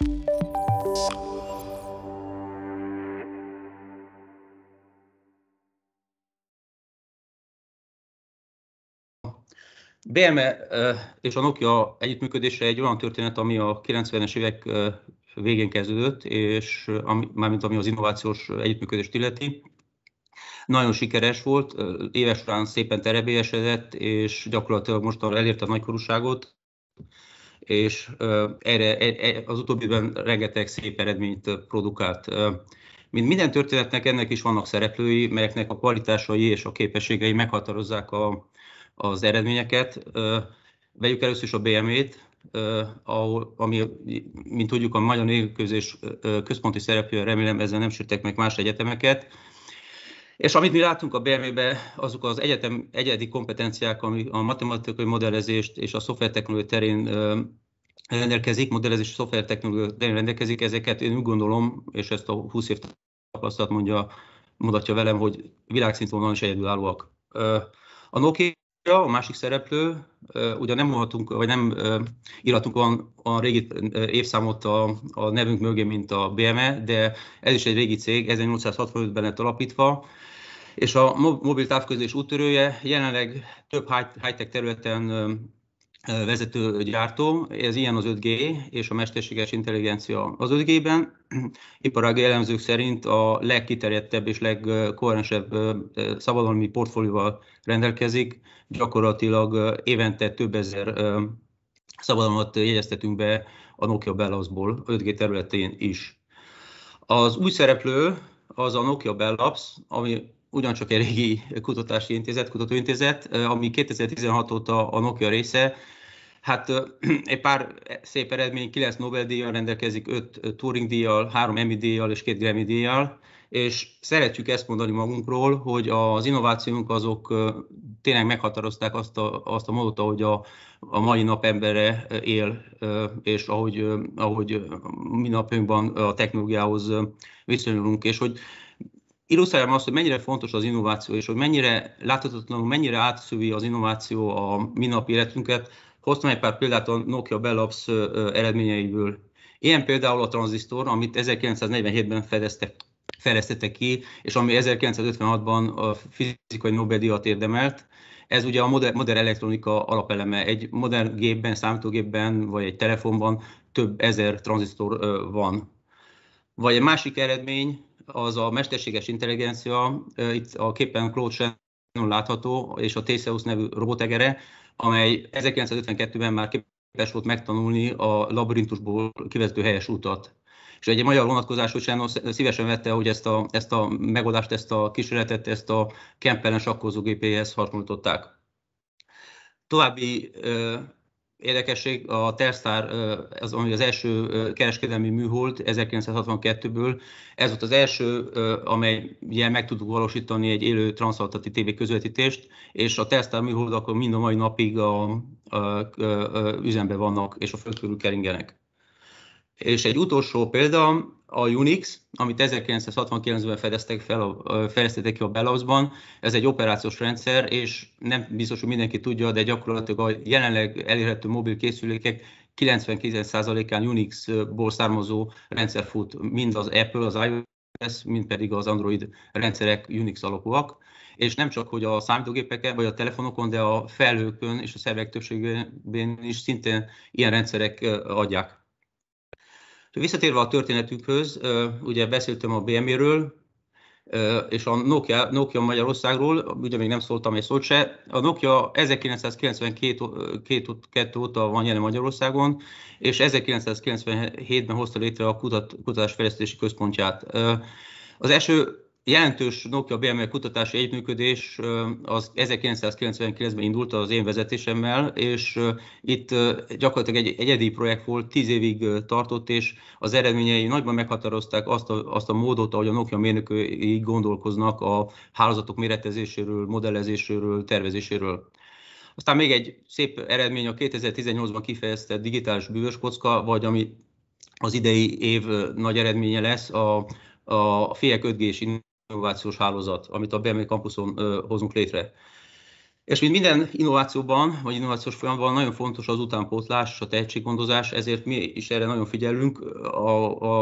BM eh, és a Nokia együttműködése egy olyan történet, ami a 90-es évek eh, végén kezdődött, és eh, ami, mármint ami az innovációs együttműködést illeti. Nagyon sikeres volt, éves során szépen terebélyesedett, és gyakorlatilag most elérte a nagykorúságot és erre, e, e, az utóbbiben rengeteg szép eredményt produkált. Mint minden történetnek ennek is vannak szereplői, melyeknek a kvalitásai és a képességei meghatározzák a, az eredményeket. Vegyük először is a bm t ahol, ami, mint tudjuk, a magyar nélkülözés központi szereplője, remélem ezzel nem sértek meg más egyetemeket. És amit mi látunk a BME-be, azok az egyetem egyedi kompetenciák, ami a matematikai modellezést és a szoftvertechnológia terén rendelkezik, modellezési technológiai rendelkezik, ezeket én úgy gondolom, és ezt a 20 év tapasztalat mondja, mondatja velem, hogy világszinten van is egyedülállóak. A Nokia a másik szereplő, ugye nem mondhatunk, vagy nem írhatunk olyan, a régi évszámot a, a nevünk mögé, mint a BME, de ez is egy régi cég, 1865-ben lett alapítva, és a mobil távközlés úttörője jelenleg több high-tech területen vezető gyártó, ez ilyen az 5G és a mesterséges intelligencia. Az 5G-ben iparági elemzők szerint a legkiterjedtebb és legkoherensebb szabadalmi portfólióval rendelkezik, gyakorlatilag évente több ezer szabadalmat jegyeztetünk be a Nokia Bellapsból 5G területén is. Az új szereplő az a Nokia Bellaps, ami ugyancsak egy régi kutatási intézet, kutatóintézet, ami 2016 óta a Nokia része. Hát egy pár szép eredmény, 9 Nobel-díjjal rendelkezik, 5 Turing-díjjal, 3 Emmy-díjjal és 2 Grammy-díjjal, és szeretjük ezt mondani magunkról, hogy az innovációnk azok tényleg meghatározták azt a, azt a módot, ahogy a, a mai nap embere él, és ahogy, ahogy mi napunkban a technológiához viszonyulunk, és hogy illusztráljam azt, hogy mennyire fontos az innováció, és hogy mennyire láthatatlanul, mennyire átszövi az innováció a minapi életünket. Hoztam egy pár példát a Nokia Bell Labs eredményeiből. Ilyen például a tranzisztor, amit 1947-ben fedeztek fejlesztette ki, és ami 1956-ban a fizikai Nobel-díjat érdemelt. Ez ugye a modern, modern elektronika alapeleme. Egy modern gépben, számítógépben vagy egy telefonban több ezer tranzisztor van. Vagy egy másik eredmény, az a mesterséges intelligencia, itt a képen Claude Shannon látható, és a Theseus nevű robotegere, amely 1952-ben már képes volt megtanulni a labirintusból kivezető helyes utat. És egy magyar vonatkozású Shannon szívesen vette, hogy ezt a, ezt a megoldást, ezt a kísérletet, ezt a Kempelen sakkozógépéhez hasonlították. További Érdekesség, a Terstar, az, ami az első kereskedelmi műhold 1962-ből, ez volt az első, amely meg tudtuk valósítani egy élő transzaltati TV közvetítést, és a Terstar műhold akkor mind a mai napig a, a, a, a üzemben vannak, és a föld keringenek. És egy utolsó példa, a Unix, amit 1969-ben fedeztek fel, fejlesztettek ki a Belauszban, ez egy operációs rendszer, és nem biztos, hogy mindenki tudja, de gyakorlatilag a jelenleg elérhető mobil készülékek 99%-án Unix-ból származó rendszer fut, mind az Apple, az iOS, mind pedig az Android rendszerek Unix alapúak és nem csak hogy a számítógépeken vagy a telefonokon, de a felhőkön és a szervek többségében is szintén ilyen rendszerek adják. Visszatérve a történetükhöz, ugye beszéltem a bmi ről és a Nokia, Nokia Magyarországról, ugye még nem szóltam egy szót se, a Nokia 1992 óta van jelen Magyarországon, és 1997-ben hozta létre a kutat, kutatásfejlesztési központját. Az első jelentős Nokia BMW kutatási együttműködés az 1999-ben indult az én vezetésemmel, és itt gyakorlatilag egy egyedi projekt volt, tíz évig tartott, és az eredményei nagyban meghatározták azt a, azt a módot, ahogy a Nokia mérnökői gondolkoznak a hálózatok méretezéséről, modellezéséről, tervezéséről. Aztán még egy szép eredmény a 2018-ban kifejeztett digitális bűvös kocka, vagy ami az idei év nagy eredménye lesz, a, a FIEK 5 g innovációs hálózat, amit a BMI kampuszon hozunk létre. És mint minden innovációban, vagy innovációs folyamban nagyon fontos az utánpótlás a tehetséggondozás, ezért mi is erre nagyon figyelünk.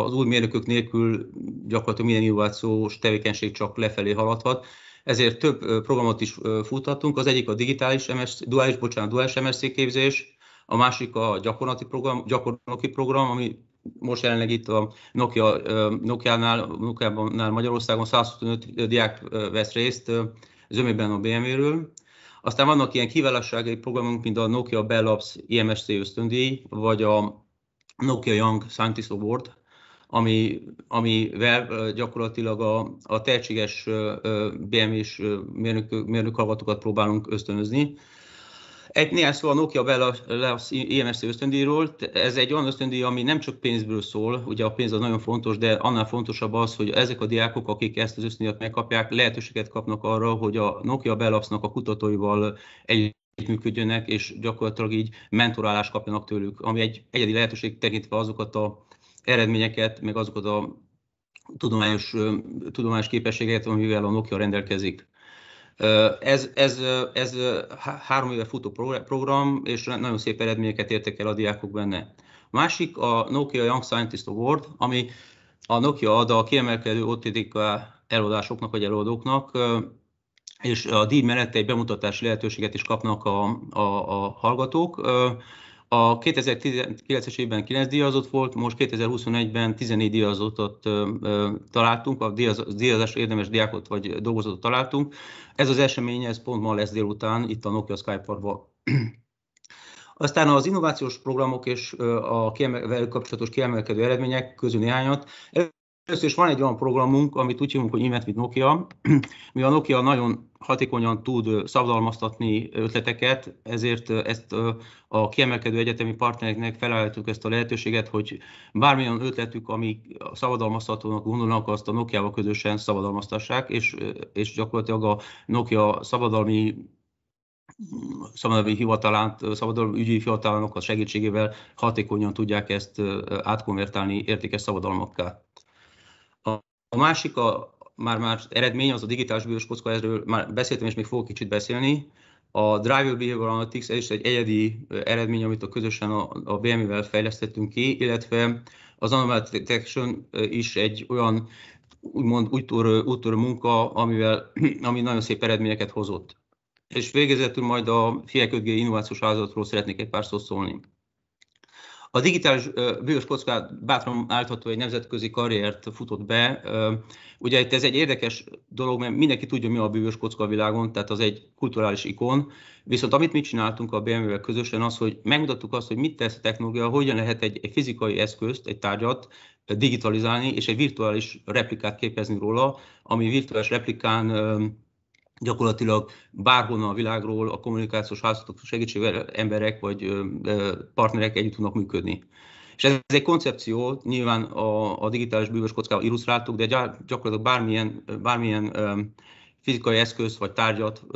az új mérnökök nélkül gyakorlatilag minden innovációs tevékenység csak lefelé haladhat. Ezért több programot is futhatunk. Az egyik a digitális MSZ, duális, bocsánat, duális MSC képzés, a másik a gyakorlati program, gyakornoki program, ami most jelenleg itt a Nokia, Nokia-nál, Nokia-nál Magyarországon 125 diák vesz részt zömében a BMW-ről. Aztán vannak ilyen kiválósági programok, mint a Nokia Bell Labs IMSC ösztöndíj, vagy a Nokia Young Scientist Award, ami, amivel gyakorlatilag a, a tehetséges BMW-s mérnök, mérnökhallgatókat próbálunk ösztönözni. Egy néhány szó a Nokia Bellas IMSZ ösztöndíjról. Ez egy olyan ösztöndíj, ami nem csak pénzből szól, ugye a pénz az nagyon fontos, de annál fontosabb az, hogy ezek a diákok, akik ezt az ösztöndíjat megkapják, lehetőséget kapnak arra, hogy a Nokia Bellasnak a kutatóival egy működjönek, és gyakorlatilag így mentorálást kapjanak tőlük, ami egy egyedi lehetőség tekintve azokat a eredményeket, meg azokat a tudományos, tudományos képességeket, amivel a Nokia rendelkezik. Ez, ez, ez három éve futó program, és nagyon szép eredményeket értek el a diákok benne. Másik a Nokia Young Scientist Award, ami a Nokia ad a kiemelkedő OTTK előadásoknak vagy előadóknak, és a díj mellett egy bemutatási lehetőséget is kapnak a, a, a hallgatók. A 2019-es évben 9 díjazott volt, most 2021-ben 14 díjazottat találtunk, a díjazás érdemes diákot vagy dolgozatot találtunk. Ez az esemény, ez pont ma lesz délután itt a Nokia Skype Parkban. Aztán az innovációs programok és a kiemel- kapcsolatos kiemelkedő eredmények közül néhányat. Először is van egy olyan programunk, amit úgy hívunk, hogy Invent with Nokia. Mi a Nokia nagyon hatékonyan tud szabadalmaztatni ötleteket, ezért ezt a kiemelkedő egyetemi partnereknek felállítjuk ezt a lehetőséget, hogy bármilyen ötletük, ami szabadalmaztatónak gondolnak, azt a Nokia-val közösen szabadalmaztassák, és, és gyakorlatilag a Nokia szabadalmi szabadalmi hivatalát, szabadalmi ügyi hivatalának a segítségével hatékonyan tudják ezt átkonvertálni értékes szabadalmakká. A másik a már már eredmény az a digitális bűvös kocka, erről már beszéltem, és még fogok kicsit beszélni. A Driver Behavior Analytics is egy egyedi eredmény, amit a közösen a, a VMI-vel fejlesztettünk ki, illetve az Anomaly Detection is egy olyan úgymond úttörő, úttörő munka, amivel, ami nagyon szép eredményeket hozott. És végezetül majd a Fiek Innovációs Házatról szeretnék egy pár szót szólni. A digitális bűnös kockát bátran állítható egy nemzetközi karriert futott be. Ugye itt ez egy érdekes dolog, mert mindenki tudja, mi a bűvös kocka a világon, tehát az egy kulturális ikon. Viszont amit mi csináltunk a BMW-vel közösen, az, hogy megmutattuk azt, hogy mit tesz a technológia, hogyan lehet egy, egy fizikai eszközt, egy tárgyat digitalizálni, és egy virtuális replikát képezni róla, ami virtuális replikán gyakorlatilag bárhonnan a világról a kommunikációs házatok segítségével emberek vagy partnerek együtt tudnak működni. És ez egy koncepció, nyilván a, a digitális bűvös kockával illusztráltuk, de gyakorlatilag bármilyen, bármilyen fizikai eszköz vagy tárgyat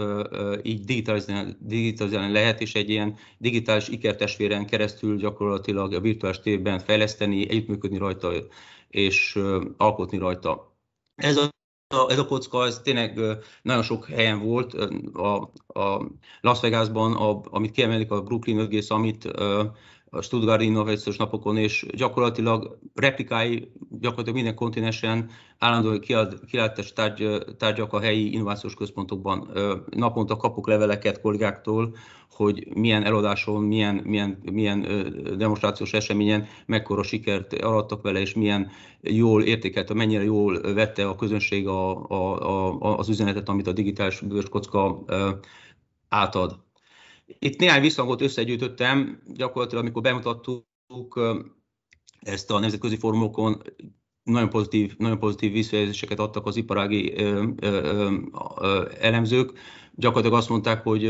így digitalizálni, digitalizálni lehet, és egy ilyen digitális ikertestvéren keresztül gyakorlatilag a virtuális térben fejleszteni, együttműködni rajta és alkotni rajta. Ez a, ez a kocka, ez tényleg nagyon sok helyen volt. A, a Las Vegasban, a, amit kiemelik a Brooklyn mögé, amit a Stuttgart Innovációs Napokon, és gyakorlatilag replikái gyakorlatilag minden kontinensen állandóan kiállítás tárgy, tárgyak a helyi innovációs központokban. Naponta kapok leveleket kollégáktól, hogy milyen eladáson, milyen, milyen, milyen demonstrációs eseményen mekkora sikert arattak vele, és milyen jól értékelte, mennyire jól vette a közönség a, a, a, az üzenetet, amit a digitális bőrkocka átad. Itt néhány visszhangot összegyűjtöttem, gyakorlatilag amikor bemutattuk ezt a nemzetközi fórumokon, nagyon pozitív, nagyon pozitív visszajelzéseket adtak az iparági ö, ö, ö, elemzők. Gyakorlatilag azt mondták, hogy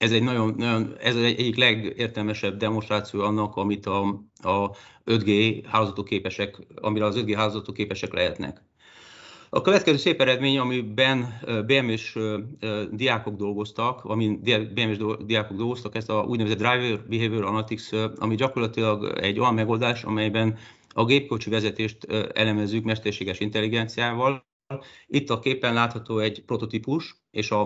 ez egy nagyon, nagyon ez egy, egyik legértelmesebb demonstráció annak, amit a, a 5G hálózatok képesek, amire az 5G hálózatok képesek lehetnek. A következő szép eredmény, amiben BMS diákok dolgoztak, amin BMS diákok dolgoztak, ez a úgynevezett Driver Behavior Analytics, ami gyakorlatilag egy olyan megoldás, amelyben a gépkocsi vezetést elemezzük mesterséges intelligenciával. Itt a képen látható egy prototípus, és a,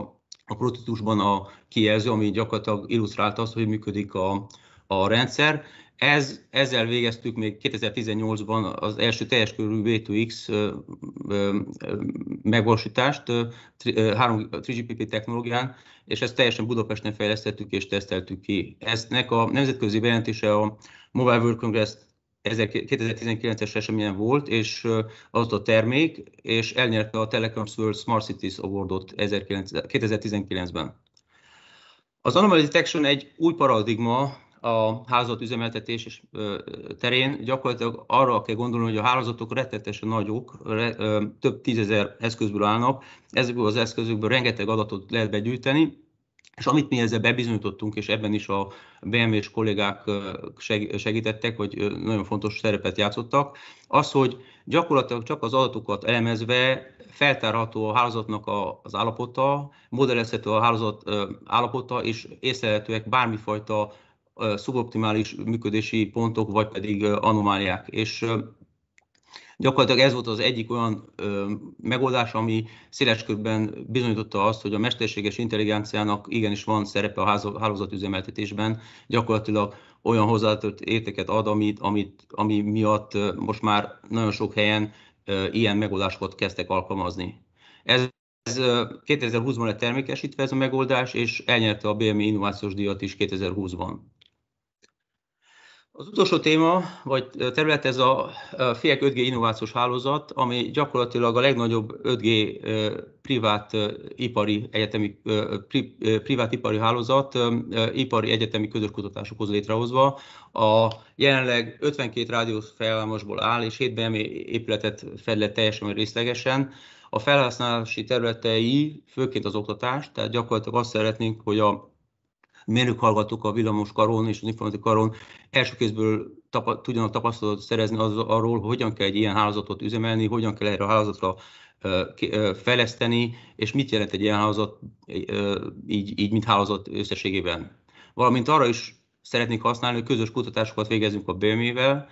a prototípusban a kijelző, ami gyakorlatilag illusztrálta azt, hogy működik a, a rendszer, ez, ezzel végeztük még 2018-ban az első teljes körű V2X megvalósítást 3, 3GPP technológián, és ezt teljesen Budapesten fejlesztettük és teszteltük ki. Eztnek a nemzetközi bejelentése a Mobile World Congress 2019-es eseményen volt, és az a termék, és elnyerte a Telecom World Smart Cities Awardot 2019-ben. Az Anomaly Detection egy új paradigma a hálózat üzemeltetés és terén gyakorlatilag arra kell gondolni, hogy a hálózatok rettetesen nagyok, több tízezer eszközből állnak, ezekből az eszközökből rengeteg adatot lehet begyűjteni, és amit mi ezzel bebizonyítottunk, és ebben is a BMW-s kollégák segítettek, vagy nagyon fontos szerepet játszottak, az, hogy gyakorlatilag csak az adatokat elemezve feltárható a hálózatnak az állapota, modellezhető a hálózat állapota, és észlelhetőek bármifajta szuboptimális működési pontok, vagy pedig anomáliák. És gyakorlatilag ez volt az egyik olyan megoldás, ami széles körben bizonyította azt, hogy a mesterséges intelligenciának igenis van szerepe a hálózatüzemeltetésben, gyakorlatilag olyan hozzáadott értéket ad, amit, amit, ami miatt most már nagyon sok helyen ilyen megoldásokat kezdtek alkalmazni. Ez ez 2020-ban lett termékesítve ez a megoldás, és elnyerte a BMI innovációs díjat is 2020-ban. Az utolsó téma, vagy terület ez a FIEK 5G innovációs hálózat, ami gyakorlatilag a legnagyobb 5G privát ipari, egyetemi, privát ipari hálózat, ipari egyetemi közös kutatásokhoz létrehozva. A jelenleg 52 rádiós felvámosból áll, és 7 BMI e épületet fed le teljesen vagy részlegesen. A felhasználási területei főként az oktatás, tehát gyakorlatilag azt szeretnénk, hogy a mérnökhallgatók a villamos karon és az informatika karon első kézből tapa, tudjanak tapasztalatot szerezni az, arról, hogyan kell egy ilyen hálózatot üzemelni, hogyan kell erre a hálózatra fejleszteni, és mit jelent egy ilyen hálózat így, így mint hálózat összességében. Valamint arra is szeretnék használni, hogy közös kutatásokat végezünk a BMI-vel,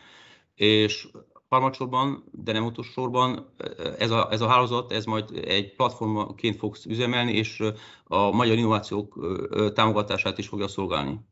és Harmadsorban, de nem utolsóban ez a, ez a hálózat, ez majd egy platformként fogsz üzemelni, és a magyar innovációk támogatását is fogja szolgálni.